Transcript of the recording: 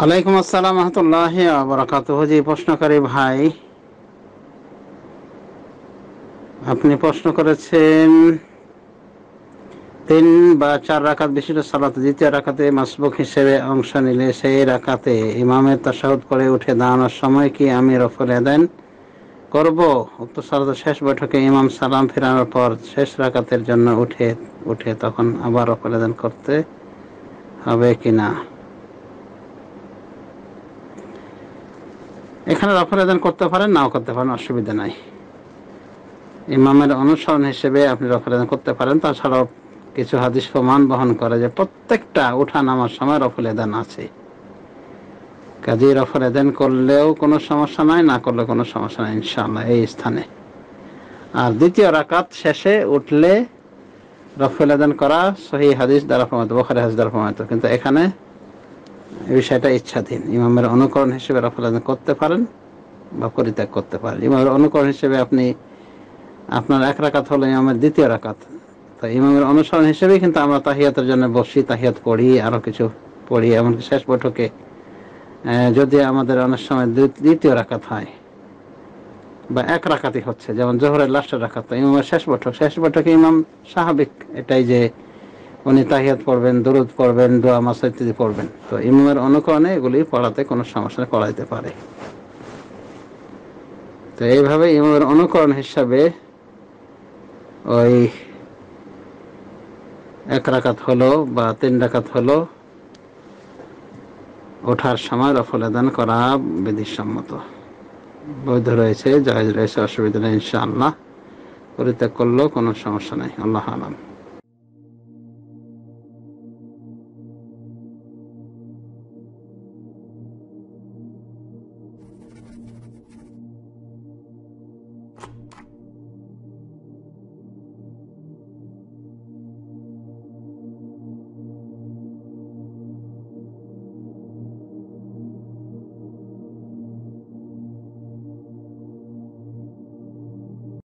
আলাইকুম আসসালাম রহমতুল্লাহ আবরাকাত জি প্রশ্নকারী ভাই আপনি প্রশ্ন করেছেন তিন বা চার রাকাত বিশিষ্ট সালাত দ্বিতীয় রাকাতে মাসবুক হিসেবে অংশ নিলে সেই রাকাতে ইমামের তাসাহুদ করে উঠে দাঁড়ানোর সময় কি আমি রফলে দেন করব উক্ত সালাতের শেষ বৈঠকে ইমাম সালাম ফেরানোর পর শেষ রাকাতের জন্য উঠে উঠে তখন আবার রফলে দেন করতে হবে কি না এখানে রফল আদান করতে পারেন নাও করতে পারেন অসুবিধা নাই ইমামের অনুসরণ হিসেবে আপনি রফল আদান করতে পারেন তাছাড়াও কিছু হাদিস প্রমাণ বহন করে যে প্রত্যেকটা উঠা নামার সময় রফল আদান আছে কাজে রফল আদান করলেও কোনো সমস্যা নাই না করলে কোনো সমস্যা নাই ইনশাল্লাহ এই স্থানে আর দ্বিতীয় রাকাত শেষে উঠলে রফল আদান করা সহি হাদিস দ্বারা প্রমাণিত বখারি হাদিস দ্বারা প্রমাণিত কিন্তু এখানে এই বিষয়টা ইচ্ছাধীন ইমামের অনুকরণ হিসেবে রফলাদ করতে পারেন বা পরিত্যাগ করতে পারেন ইমামের অনুকরণ হিসেবে আপনি আপনার এক রাকাত হলো ইমামের দ্বিতীয় রাকাত তো ইমামের অনুসরণ হিসেবেই কিন্তু আমরা তাহিয়াতের জন্য বসি তাহিয়াত পড়ি আরও কিছু পড়ি এমনকি শেষ বৈঠকে যদি আমাদের অনেক সময় দ্বিতীয় রাকাত হয় বা এক রাকাতই হচ্ছে যেমন জোহরের লাস্টের রাখাত ইমামের শেষ বৈঠক শেষ বৈঠকে ইমাম স্বাভাবিক এটাই যে উনি তাহিয়াত পড়বেন দরুদ পড়বেন দোয়া মাসা ইত্যাদি পড়বেন তো ইমামের অনুকরণে এগুলি পড়াতে কোনো সমস্যা পড়াইতে পারে তো এইভাবে ইমামের অনুকরণ হিসাবে ওই এক রাকাত হলো বা তিন রাকাত হলো ওঠার সময় রফলাদান করা বিধিসম্মত বৈধ রয়েছে জাহেজ রয়েছে অসুবিধা নেই ইনশাআল্লাহ পরিত্যাগ করলেও কোনো সমস্যা নেই আল্লাহ আলম